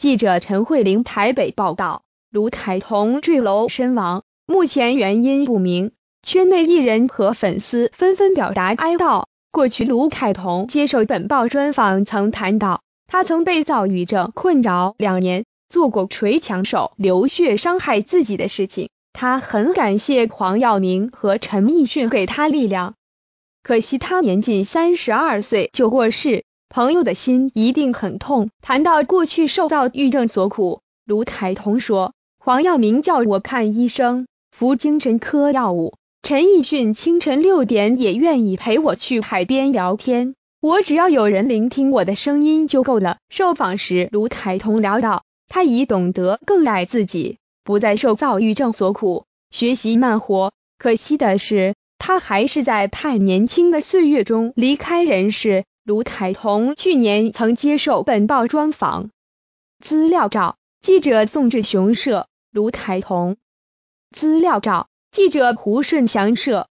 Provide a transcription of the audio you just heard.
记者陈慧玲台北报道，卢凯彤坠楼身亡，目前原因不明。圈内艺人和粉丝纷纷表达哀悼。过去，卢凯彤接受本报专访曾谈到，他曾被躁郁症困扰两年，做过捶墙、手流血伤害自己的事情。他很感谢黄耀明和陈奕迅给他力量。可惜，他年仅三十二岁就过世。朋友的心一定很痛。谈到过去受躁郁症所苦，卢凯彤说：“黄耀明叫我看医生，服精神科药物。”陈奕迅清晨六点也愿意陪我去海边聊天，我只要有人聆听我的声音就够了。受访时，卢凯彤聊到，他已懂得更爱自己，不再受躁郁症所苦，学习慢活。可惜的是，他还是在太年轻的岁月中离开人世。卢凯彤去年曾接受本报专访，资料照，记者宋志雄摄；卢凯彤，资料照，记者胡顺祥摄。